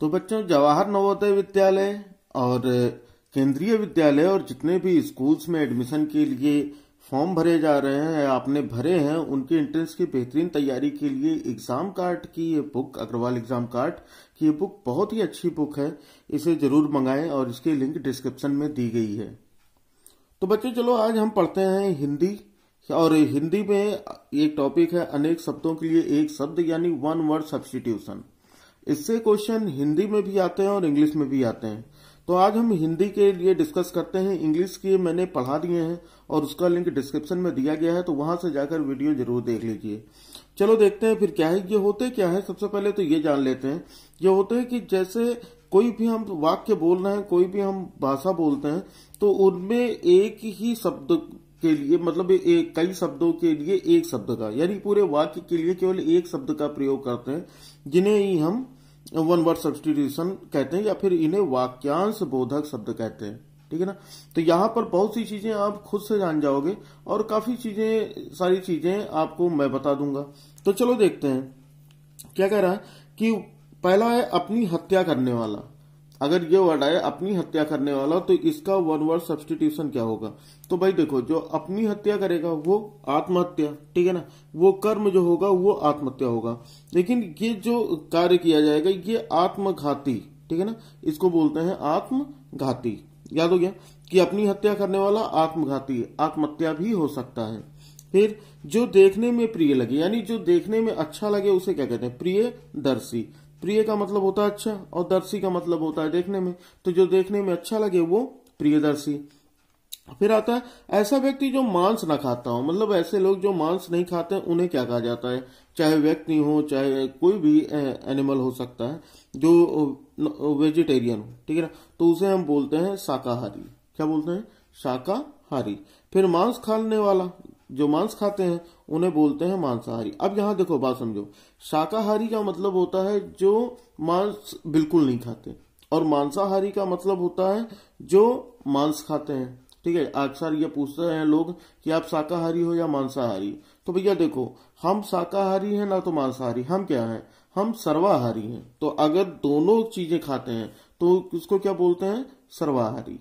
तो बच्चों जवाहर नवोदय विद्यालय और केंद्रीय विद्यालय और जितने भी स्कूल्स में एडमिशन के लिए फॉर्म भरे जा रहे हैं आपने भरे हैं उनके एंट्रेंस की बेहतरीन तैयारी के लिए एग्जाम कार्ड की ये बुक अग्रवाल एग्जाम कार्ड की ये बुक बहुत ही अच्छी बुक है इसे जरूर मंगाएं और इसकी लिंक डिस्क्रिप्शन में दी गई है तो बच्चों चलो आज हम पढ़ते हैं हिंदी और हिंदी में एक टॉपिक है अनेक शब्दों के लिए एक शब्द यानी वन वर्ड सब्सटीट्यूशन इससे क्वेश्चन हिंदी में भी आते हैं और इंग्लिश में भी आते हैं तो आज हम हिंदी के लिए डिस्कस करते हैं इंग्लिश के मैंने पढ़ा दिए हैं और उसका लिंक डिस्क्रिप्शन में दिया गया है तो वहां से जाकर वीडियो जरूर देख लीजिए चलो देखते हैं फिर क्या है ये होते क्या है सबसे पहले तो ये जान लेते हैं ये होते हैं कि जैसे कोई भी हम वाक्य बोल रहे हैं कोई भी हम भाषा बोलते हैं तो उनमें एक ही शब्द के लिए मतलब एक कई शब्दों के लिए एक शब्द का यानी पूरे वाक्य के लिए केवल एक शब्द का प्रयोग करते हैं जिन्हें ही हम वन वर्ड सब्सटीट्यूशन कहते हैं या फिर इन्हें वाक्यांश बोधक शब्द कहते हैं ठीक है ना तो यहां पर बहुत सी चीजें आप खुद से जान जाओगे और काफी चीजें सारी चीजें आपको मैं बता दूंगा तो चलो देखते हैं क्या कह रहा है कि पहला है अपनी हत्या करने वाला अगर ये वर्ड आए अपनी हत्या करने वाला तो इसका वन वर्ड सब्सटीट्यूशन क्या होगा तो भाई देखो जो अपनी हत्या करेगा वो आत्महत्या ठीक है ना वो कर्म जो होगा वो आत्महत्या होगा लेकिन ये जो कार्य किया जाएगा ये आत्मघाती ठीक है ना इसको बोलते हैं आत्मघाती याद हो गया कि अपनी हत्या करने वाला आत्मघाती आत्महत्या भी हो सकता है फिर जो देखने में प्रिय लगे यानी जो देखने में अच्छा लगे उसे क्या कहते हैं प्रिय दर्शी प्रिय का मतलब होता है अच्छा और दर्शी का मतलब होता है देखने में तो जो देखने में अच्छा लगे वो प्रियदर्शी फिर आता है ऐसा व्यक्ति जो मांस ना खाता हो मतलब ऐसे लोग जो मांस नहीं खाते उन्हें क्या कहा जाता है चाहे व्यक्ति हो चाहे कोई भी एनिमल हो सकता है जो वेजिटेरियन हो ठीक है ना तो उसे हम बोलते हैं शाकाहारी क्या बोलते हैं शाकाहारी फिर मांस खाने वाला जो मांस खाते हैं उन्हें बोलते हैं मांसाहारी अब यहां देखो बात समझो शाकाहारी का मतलब होता है जो मांस बिल्कुल नहीं खाते और मांसाहारी का मतलब होता है जो मांस खाते हैं ठीक है अक्सर ये पूछते हैं लोग कि आप शाकाहारी हो या मांसाहारी तो भैया देखो हम शाकाहारी हैं ना तो मांसाहारी हम क्या हैं हम सर्वाहारी हैं तो अगर दोनों चीजें खाते हैं तो उसको क्या बोलते हैं सर्वाहारी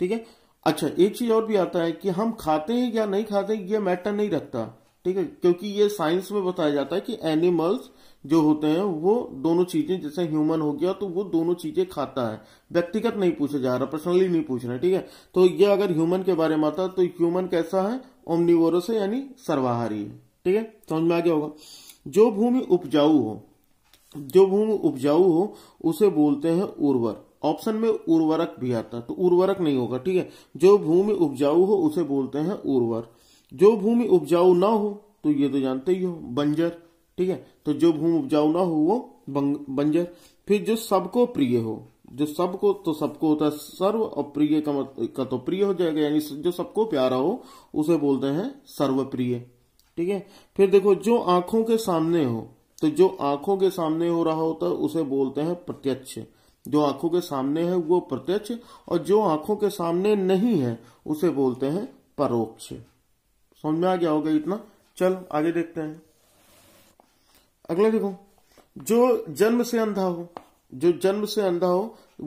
ठीक है अच्छा एक चीज और भी आता है कि हम खाते हैं या नहीं खाते ये मैटर नहीं रखता ठीक है क्योंकि ये साइंस में बताया जाता है कि एनिमल्स जो होते हैं वो दोनों चीजें जैसे ह्यूमन हो गया तो वो दोनों चीजें खाता है व्यक्तिगत नहीं पूछा जा रहा पर्सनली नहीं पूछ रहा ठीक है तो ये अगर ह्यूमन के बारे में आता तो ह्यूमन कैसा है ओमनिवोरस है यानी सर्वाहारी है ठीक है समझ में आ गया होगा जो भूमि उपजाऊ हो जो भूमि उपजाऊ हो उसे बोलते हैं उर्वर ऑप्शन में उर्वरक भी आता तो उर्वरक नहीं होगा ठीक है जो भूमि उपजाऊ हो उसे बोलते हैं उर्वर जो भूमि उपजाऊ ना हो तो ये तो जानते ही हो बंजर ठीक है तो जो भूमि उपजाऊ ना हो वो बंजर फिर जो सबको प्रिय हो जो सबको तो सबको होता है सर्व और प्रिय का, मत, का तो प्रिय हो जाएगा यानी जो सबको प्यारा हो उसे बोलते हैं सर्वप्रिय ठीक है फिर देखो जो आंखों के सामने हो तो जो आंखों के सामने हो रहा होता है उसे बोलते हैं प्रत्यक्ष जो आंखों के सामने है वो प्रत्यक्ष और जो आंखों के सामने नहीं है उसे बोलते हैं परोक्ष समझ में आ गया होगा इतना चलो आगे देखते हैं अगला देखो जो जन्म से अंधा हो जो जन्म से अंधा हो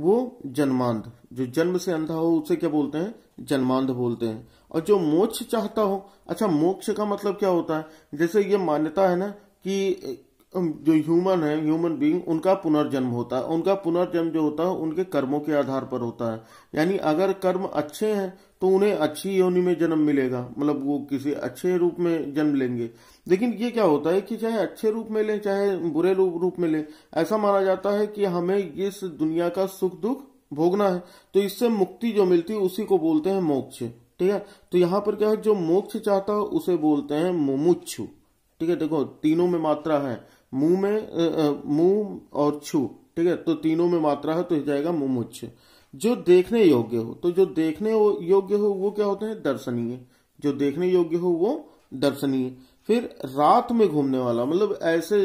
वो जन्मांध जो जन्म से अंधा हो उसे क्या बोलते हैं जन्मांध बोलते हैं और जो मोक्ष चाहता हो अच्छा मोक्ष का मतलब क्या होता है जैसे ये मान्यता है ना कि जो ह्यूमन है ह्यूमन बीइंग उनका पुनर्जन्म होता है उनका पुनर्जन्म जो होता है उनके कर्मों के आधार पर होता है यानी अगर कर्म अच्छे हैं तो उन्हें अच्छी योनि में जन्म मिलेगा मतलब वो किसी अच्छे रूप में जन्म लेंगे लेकिन ये क्या होता है कि चाहे अच्छे रूप में लें चाहे बुरे रूप में लें ऐसा माना जाता है कि हमें इस दुनिया का सुख दुख भोगना है तो इससे मुक्ति जो मिलती है उसी को बोलते हैं मोक्ष ठीक है तो यहाँ पर क्या है जो मोक्ष चाहता है उसे बोलते हैं मुमुच्छु ठीक है देखो तीनों में मात्रा है मुंह में मुंह और छू ठीक है तो तीनों में मात्रा है तो हो जाएगा मुमुच्छ जो देखने योग्य हो तो जो देखने योग्य हो वो क्या होते हैं दर्शनीय जो देखने योग्य हो वो दर्शनीय फिर रात में घूमने वाला मतलब ऐसे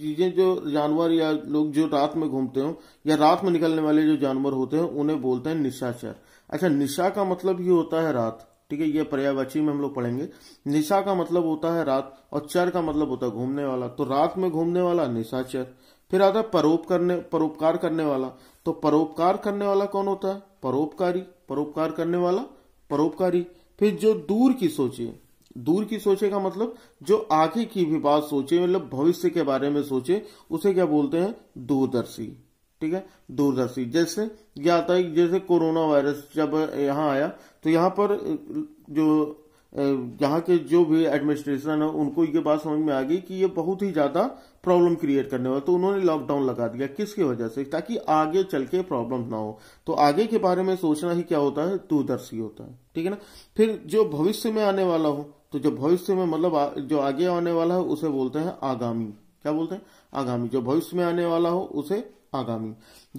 चीजें जो जानवर या लोग जो रात में घूमते हो या रात में निकलने वाले जो जानवर होते हैं उन्हें बोलते हैं निशाचर अच्छा निशा का मतलब ही होता है रात ठीक है ये पर्यायवाची में हम लोग पढ़ेंगे निशा का मतलब होता है रात और चर का मतलब होता है घूमने वाला तो रात में घूमने वाला निशाचर फिर आता है परोप करने परोपकार करने वाला तो परोपकार करने वाला कौन होता है परोपकारी परोपकार करने वाला परोपकारी फिर जो दूर की सोचे दूर की सोचे का मतलब जो आगे की भी बात सोचे मतलब भविष्य के बारे में सोचे उसे क्या बोलते हैं दूरदर्शी ठीक है दूरदर्शी जैसे यह आता है जैसे कोरोना वायरस जब यहाँ आया तो यहाँ पर जो यहाँ के जो भी एडमिनिस्ट्रेशन है उनको ये बात समझ में आ गई कि ये बहुत ही ज्यादा प्रॉब्लम क्रिएट करने वाला तो उन्होंने लॉकडाउन लगा दिया किसकी वजह से ताकि आगे चल के प्रॉब्लम ना हो तो आगे के बारे में सोचना ही क्या होता है दूरदर्शी होता है ठीक है ना फिर जो भविष्य में आने वाला हो तो जो भविष्य में मतलब जो आगे आने वाला है उसे बोलते हैं आगामी क्या बोलते हैं आगामी जो भविष्य में आने वाला हो उसे आगामी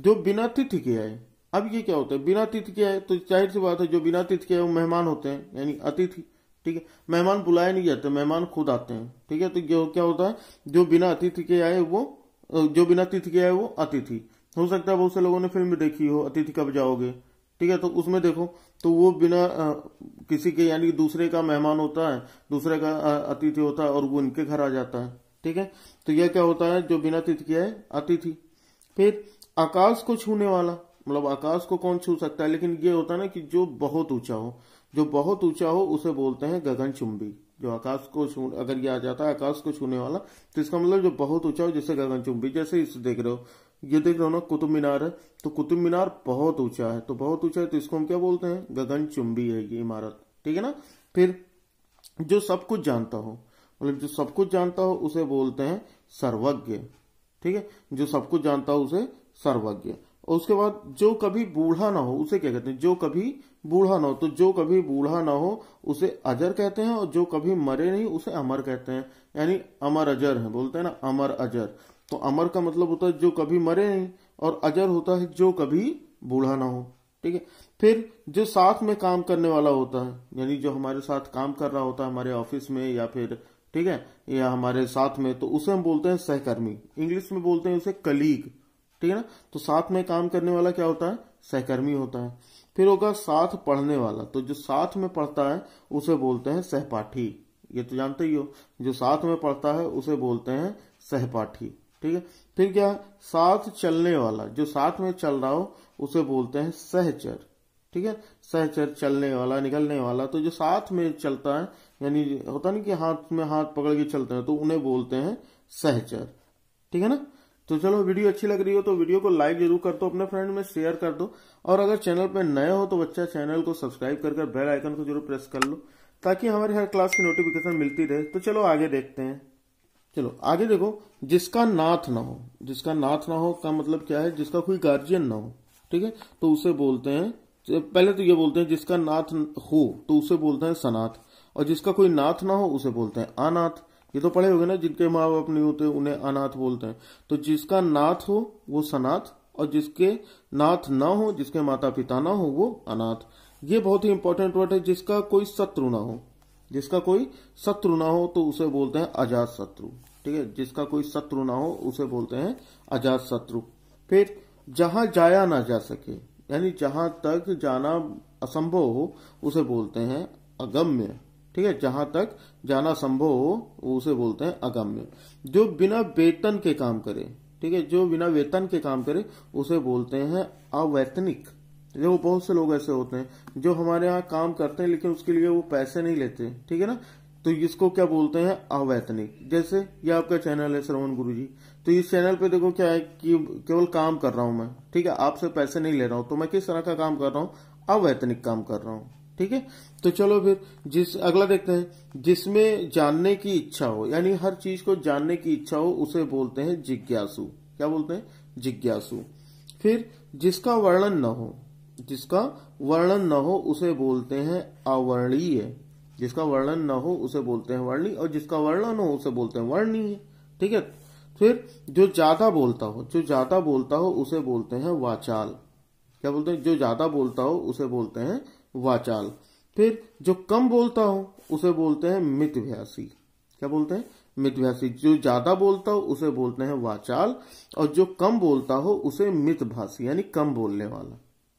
जो बिना तिथि के आए अब ये क्या होता है बिना तिथि के आए तो जाहिर सी बात है जो बिना तिथि के आए वो मेहमान होते हैं यानी अतिथि ठीक है मेहमान बुलाए नहीं जाते मेहमान खुद आते हैं ठीक है तो ये क्या होता है जो बिना अतिथि के आए वो जो बिना तिथि के आए वो अतिथि हो सकता है बहुत से लोगों ने फिल्म देखी हो अतिथि कब जाओगे ठीक है तो उसमें देखो तो वो बिना आ, किसी के यानी दूसरे का मेहमान होता है दूसरे का अतिथि होता है और वो इनके घर आ जाता है ठीक है तो यह क्या होता है जो बिना अतिथि के आए अतिथि फिर आकाश को छूने वाला मतलब आकाश को कौन छू सकता है लेकिन ये होता है ना कि जो बहुत ऊंचा हो जो बहुत ऊंचा हो उसे बोलते हैं गगन चुंबी जो आकाश को छू अगर ये आ जाता है आकाश को छूने वाला तो इसका मतलब जो बहुत ऊंचा हो जैसे गगन चुंबी जैसे इस देख रहे हो ये देख रहे हो ना कुतुब मीनार है तो कुतुब मीनार बहुत ऊंचा है तो बहुत ऊंचा है तो इसको हम क्या बोलते हैं गगन चुंबी है ये इमारत ठीक है ना फिर जो सब कुछ जानता हो मतलब जो सब कुछ जानता हो उसे बोलते हैं सर्वज्ञ ठीक है जो सब कुछ जानता हो उसे सर्वज्ञ और उसके बाद जो कभी बूढ़ा ना हो उसे क्या कहते हैं जो कभी बूढ़ा ना हो तो जो कभी बूढ़ा ना हो उसे अजर कहते हैं और जो कभी मरे नहीं उसे अमर कहते हैं यानी अमर अजर है बोलते हैं ना अमर अजर तो अमर का मतलब होता है जो कभी मरे नहीं और अजर होता है जो कभी बूढ़ा ना हो ठीक है फिर जो साथ में काम करने वाला होता है यानी जो हमारे साथ काम कर रहा होता है हमारे ऑफिस में या फिर ठीक है या हमारे साथ में तो उसे हम बोलते हैं सहकर्मी इंग्लिश में बोलते हैं उसे कलीग ठीक है ना तो साथ में काम करने वाला क्या होता है सहकर्मी होता है फिर होगा साथ पढ़ने वाला तो जो साथ में पढ़ता है उसे बोलते हैं सहपाठी ये तो जानते ही हो जो साथ में पढ़ता है उसे बोलते हैं सहपाठी ठीक है फिर क्या साथ चलने वाला जो साथ में चल रहा हो उसे बोलते हैं सहचर ठीक है सहचर चलने वाला निकलने वाला तो जो साथ में चलता है यानी होता नहीं कि हाथ में हाथ पकड़ के चलते हैं तो उन्हें बोलते हैं सहचर ठीक है ना तो चलो वीडियो अच्छी लग रही हो तो वीडियो को लाइक जरूर कर दो अपने फ्रेंड में शेयर कर दो और अगर चैनल पर नए हो तो बच्चा चैनल को सब्सक्राइब कर कर बेल आइकन को जरूर प्रेस कर लो ताकि हमारी हर क्लास की नोटिफिकेशन मिलती रहे तो चलो आगे देखते हैं चलो आगे देखो जिसका नाथ ना हो जिसका नाथ ना हो का मतलब क्या है जिसका कोई गार्जियन ना हो ठीक है तो उसे बोलते हैं पहले तो ये बोलते हैं जिसका नाथ हो तो उसे बोलते हैं सनाथ और जिसका कोई नाथ ना हो उसे बोलते हैं अनाथ ये तो पढ़े हो ना जिनके माँ बाप नहीं होते उन्हें अनाथ बोलते हैं तो जिसका नाथ हो वो सनाथ और जिसके नाथ ना हो जिसके माता पिता ना हो वो अनाथ ये बहुत ही इंपॉर्टेंट वर्ड है जिसका कोई शत्रु ना हो जिसका कोई शत्रु ना हो तो उसे बोलते हैं अजात शत्रु ठीक है जिसका कोई शत्रु ना हो उसे बोलते हैं अजात शत्रु फिर जहां जाया ना जा सके यानी जहां तक जाना असंभव हो उसे बोलते हैं अगम्य ठीक है जहां तक जाना संभव हो उसे बोलते हैं अगम्य जो बिना वेतन के काम करे ठीक है जो बिना वेतन के काम करे उसे बोलते हैं अवैतनिक जो बहुत से लोग ऐसे होते हैं जो हमारे यहाँ काम करते हैं लेकिन उसके लिए वो पैसे नहीं लेते ठीक है ना तो इसको क्या बोलते हैं अवैतनिक जैसे ये आपका चैनल है श्रवण गुरु जी तो इस चैनल पे देखो क्या है कि केवल काम कर रहा हूं मैं ठीक है आपसे पैसे नहीं ले रहा हूं तो मैं किस तरह का काम कर रहा हूं अवैतनिक काम कर रहा हूं ठीक है तो चलो फिर जिस अगला देखते हैं जिसमें जानने की इच्छा हो यानी हर चीज को जानने की इच्छा हो उसे बोलते हैं जिज्ञासु क्या बोलते हैं जिज्ञासु फिर जिसका वर्णन न हो जिसका वर्णन न हो उसे बोलते हैं अवर्णीय जिसका वर्णन न हो उसे बोलते हैं वर्णी और जिसका वर्णन हो उसे बोलते हैं वर्णीय ठीक है फिर जो ज्यादा बोलता हो जो ज्यादा बोलता हो उसे बोलते हैं वाचाल क्या बोलते हैं जो ज्यादा बोलता हो उसे बोलते हैं वाचाल फिर जो कम बोलता हो उसे बोलते हैं मितभ्यासी क्या बोलते हैं मितभ्यासी जो ज्यादा बोलता हो उसे बोलते हैं वाचाल और जो कम बोलता हो उसे मितभाषी यानी कम बोलने वाला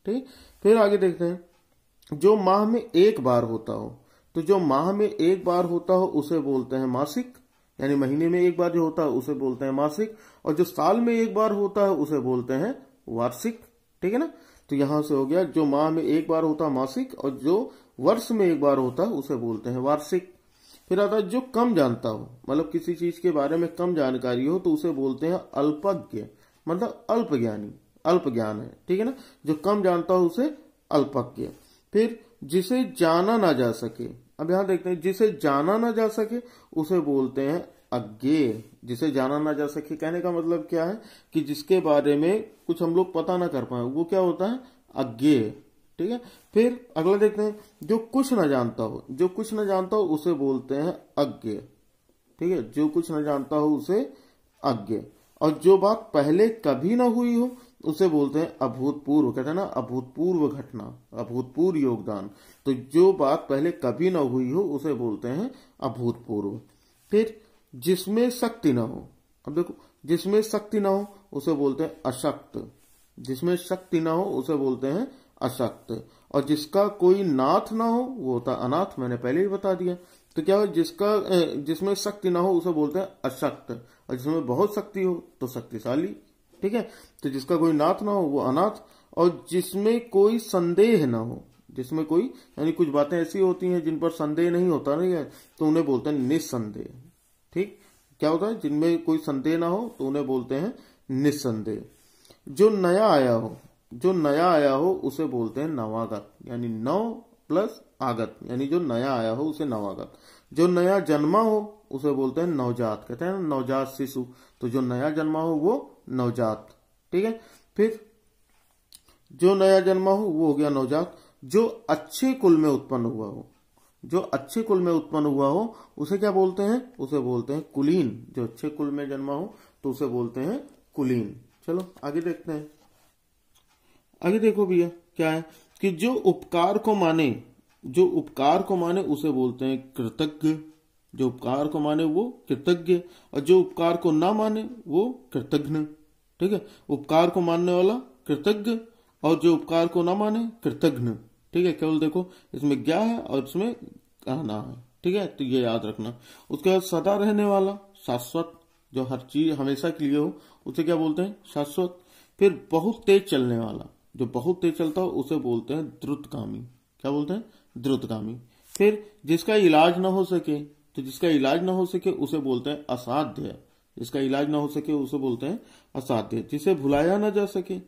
ठीक फिर आगे देखते हैं जो माह में एक बार होता हो तो जो माह में एक बार होता हो उसे बोलते हैं मासिक यानी महीने में एक बार जो होता है उसे बोलते हैं मासिक और जो साल में एक बार होता है उसे बोलते हैं वार्षिक ठीक है ना तो यहां से हो गया जो माह में एक बार होता मासिक और जो वर्ष में एक बार होता उसे बोलते हैं वार्षिक फिर आता है जो कम जानता हो मतलब किसी चीज के बारे में कम जानकारी हो तो उसे बोलते हैं अल्पज्ञ मतलब अल्प ज्ञानी अल्प ज्ञान है ठीक है ना जो कम जानता हो उसे अल्पज्ञ फिर जिसे जाना ना जा सके अब यहां देखते हैं जिसे जाना ना जा सके उसे बोलते हैं अज्ञे जिसे जाना ना जा सके कहने का मतलब क्या है कि जिसके बारे में कुछ हम लोग पता ना कर पाए वो क्या होता है अज्ञे ठीक है फिर अगला देखते हैं जो कुछ ना जानता हो जो कुछ ना जानता हो उसे बोलते हैं अज्ञे ठीक है जो कुछ ना जानता हो उसे अज्ञे और जो बात पहले कभी ना हुई हो उसे बोलते हैं अभूतपूर्व कहते हैं ना अभूतपूर्व घटना अभूतपूर्व योगदान तो जो बात पहले कभी ना हुई हो उसे बोलते हैं अभूतपूर्व फिर जिसमें शक्ति ना हो अब देखो जिसमें शक्ति ना हो उसे बोलते हैं अशक्त जिसमें शक्ति ना हो उसे बोलते हैं अशक्त और जिसका कोई नाथ ना हो वो होता अनाथ मैंने पहले ही बता दिया तो क्या हो जिसका जिसमें शक्ति ना हो उसे बोलते हैं अशक्त और जिसमें बहुत शक्ति हो तो शक्तिशाली ठीक है तो जिसका कोई नाथ ना हो वो अनाथ और जिसमें कोई संदेह ना हो जिसमें कोई यानी कुछ बातें ऐसी होती हैं जिन पर संदेह नहीं होता नहीं है तो उन्हें बोलते हैं निस्संदेह ठीक क्या होता है जिनमें कोई संदेह ना हो तो उन्हें बोलते हैं निस्संदेह जो नया आया हो जो नया आया हो उसे बोलते हैं नवागत यानी नव प्लस आगत यानी जो नया आया हो उसे नवागत जो नया जन्मा हो उसे बोलते हैं नवजात कहते हैं नवजात शिशु तो जो नया जन्मा हो वो नवजात ठीक है फिर जो नया जन्मा हो वो हो गया नवजात जो अच्छे कुल में उत्पन्न हुआ हो जो अच्छे कुल में उत्पन्न हुआ हो उसे क्या बोलते हैं उसे बोलते हैं कुलीन जो अच्छे कुल में जन्मा हो तो उसे बोलते हैं कुलीन चलो आगे देखते हैं आगे देखो भैया क्या है कि जो उपकार को माने जो उपकार को माने उसे बोलते हैं कृतज्ञ जो उपकार को माने वो कृतज्ञ और जो उपकार को ना माने वो कृतघ्न ठीक है उपकार को मानने वाला कृतज्ञ और जो उपकार को ना माने कृतघ्न ठीक है केवल देखो इसमें क्या है और इसमें कहना है ठीक है तो ये याद रखना उसके बाद सदा रहने वाला शाश्वत जो हर चीज हमेशा के लिए हो उसे क्या बोलते हैं शाश्वत फिर बहुत तेज चलने वाला जो बहुत तेज चलता हो उसे बोलते हैं द्रुतगामी क्या बोलते हैं द्रुतगामी फिर जिसका इलाज ना हो सके तो जिसका इलाज ना हो सके उसे बोलते हैं असाध्य जिसका इलाज ना हो सके उसे बोलते हैं असाध्य जिसे भुलाया ना जा सके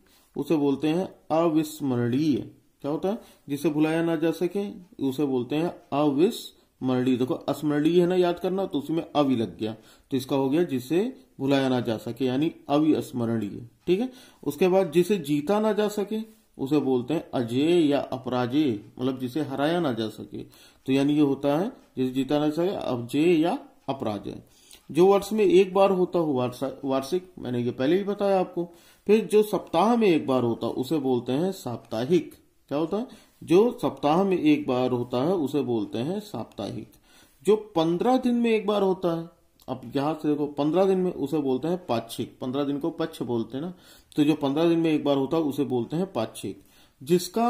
उसे बोलते हैं अविस्मरणीय क्या होता है जिसे भुलाया ना जा सके उसे बोलते हैं अविस्मरणीय देखो अस्मरणीय है ना याद करना तो उसमें अवि लग गया तो इसका हो गया जिसे भुलाया ना जा सके यानी अविस्मरणीय ठीक है उसके बाद जिसे जीता ना जा सके उसे बोलते हैं अजय या अपराजय मतलब जिसे हराया ना जा सके तो यानी ये होता है जिसे जीता ना सके अवजय या अपराजय जो वर्ष में एक बार होता हो वार्षिक मैंने ये पहले भी बताया आपको फिर जो सप्ताह में एक बार होता उसे बोलते हैं साप्ताहिक क्या होता है जो सप्ताह में एक बार होता है उसे बोलते हैं साप्ताहिक जो पंद्रह दिन में एक बार होता है अब यहां से देखो पंद्रह दिन में उसे बोलते हैं पाक्षिक पंद्रह दिन को पक्ष बोलते हैं ना तो जो पंद्रह दिन में एक बार होता है उसे बोलते हैं पाक्षिक जिसका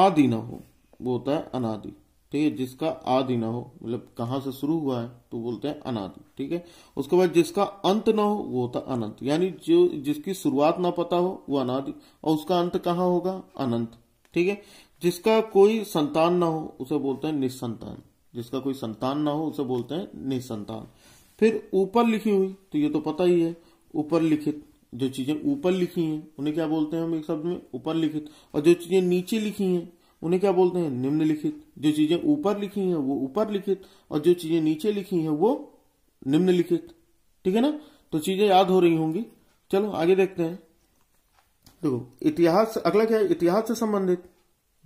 आदि ना हो वो होता है अनादि ठीक है जिसका आदि ना हो मतलब कहां से शुरू हुआ है तो बोलते हैं अनादि ठीक है उसके बाद जिसका अंत ना हो वो होता अनंत यानी जो जिसकी शुरुआत ना पता हो वो अनादि और उसका अंत कहाँ होगा अनंत ठीक है जिसका कोई संतान ना हो उसे बोलते हैं निसंतान जिसका कोई संतान ना हो उसे बोलते हैं निसंतान फिर ऊपर लिखी हुई तो ये तो पता ही है ऊपर लिखित जो चीजें ऊपर लिखी हैं उन्हें क्या बोलते हैं हम एक शब्द में ऊपर लिखित और जो चीजें नीचे लिखी हैं उन्हें क्या बोलते हैं निम्नलिखित जो चीजें ऊपर लिखी हैं वो ऊपर लिखित और जो चीजें नीचे लिखी हैं वो निम्नलिखित ठीक है ना तो चीजें याद हो रही होंगी चलो आगे देखते हैं देखो इतिहास अगला क्या है इतिहास से संबंधित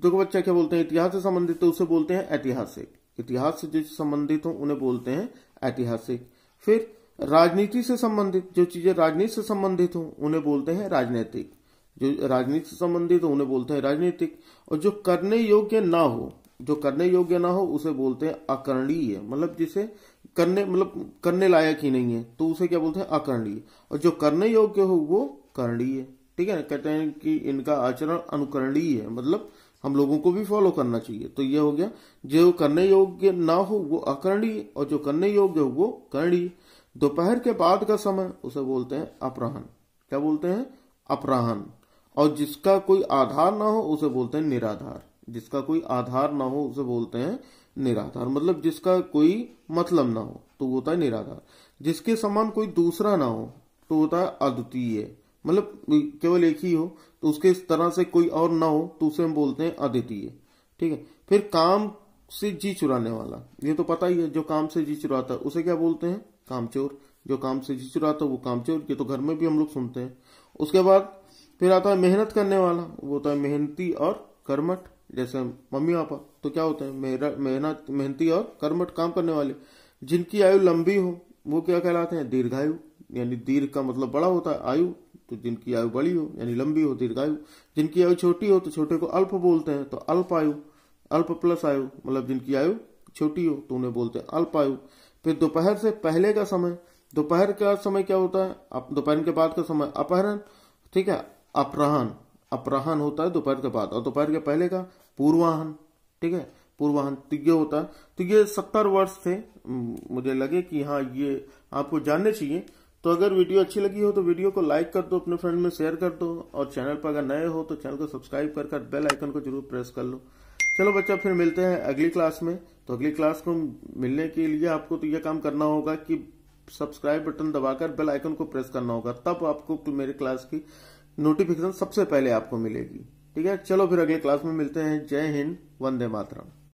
देखो बच्चा क्या बोलते हैं इतिहास से संबंधित तो उसे बोलते हैं ऐतिहासिक इतिहास से जो संबंधित हो उन्हें बोलते हैं ऐतिहासिक फिर राजनीति से संबंधित जो चीजें राजनीति से संबंधित हो उन्हें बोलते हैं राजनीतिक जो राजनीति से संबंधित हो उन्हें बोलते हैं राजनीतिक और जो करने योग्य ना हो जो करने योग्य ना हो उसे बोलते हैं अकरणीय मतलब जिसे करने मतलब करने लायक ही नहीं है तो उसे क्या बोलते हैं अकरणीय और जो करने योग्य हो वो करणीय ठीक है कहते हैं कि इनका आचरण अनुकरणीय है मतलब हम लोगों को भी फॉलो करना चाहिए तो ये हो गया जो करने योग्य ना हो वो अकरणीय और जो करने योग्य हो वो करणीय दोपहर के बाद का समय उसे बोलते हैं अपराहन क्या बोलते हैं अपराहन और जिसका कोई आधार ना हो उसे बोलते हैं निराधार जिसका कोई आधार ना हो उसे बोलते हैं निराधार मतलब जिसका कोई मतलब ना हो तो होता है निराधार जिसके समान कोई दूसरा ना हो तो होता है अद्वितीय मतलब केवल एक ही हो तो उसके इस तरह से कोई और ना हो तो उसे हम बोलते हैं अद्वितीय ठीक है फिर काम से जी चुराने वाला ये तो पता ही है जो काम से जी चुराता है उसे क्या बोलते हैं कामचोर जो काम से जी चुराता है वो कामचोर ये तो घर में भी हम लोग सुनते हैं उसके बाद फिर आता है मेहनत करने वाला वो होता है मेहनती और कर्मठ जैसे मम्मी पापा तो क्या होते हैं मेहनत मेहनती और कर्मठ काम करने वाले जिनकी आयु लंबी हो वो क्या कहलाते हैं दीर्घायु यानी दीर्घ का मतलब बड़ा होता है आयु तो जिनकी आयु बड़ी हो यानी लंबी हो दीर्घायु जिनकी आयु छोटी हो तो छोटे को अल्प बोलते हैं तो अल्प आयु अल्प प्लस आयु मतलब जिनकी आयु छोटी हो तो उन्हें बोलते हैं अल्प आयु फिर दोपहर से पहले का समय दोपहर का समय क्या होता है दोपहर के बाद का समय अपहरण ठीक है अपराहन अपराहन होता है दोपहर के बाद और दोपहर के पहले का पूर्वाहन ठीक है पूर्वाहन तिज्ञ होता है तो ये सत्तर वर्ष थे मुझे लगे कि हाँ ये आपको जानने चाहिए तो अगर वीडियो अच्छी लगी हो तो वीडियो को लाइक कर दो अपने फ्रेंड में शेयर कर दो और चैनल पर अगर नए हो तो चैनल को सब्सक्राइब कर कर बेल आइकन को जरूर प्रेस कर लो चलो बच्चा फिर मिलते हैं अगली क्लास में तो अगली क्लास को मिलने के लिए आपको तो यह काम करना होगा कि सब्सक्राइब बटन दबाकर बेल आइकन को प्रेस करना होगा तब आपको तो मेरे क्लास की नोटिफिकेशन सबसे पहले आपको मिलेगी ठीक है चलो फिर अगले क्लास में मिलते हैं जय हिंद वंदे मातरम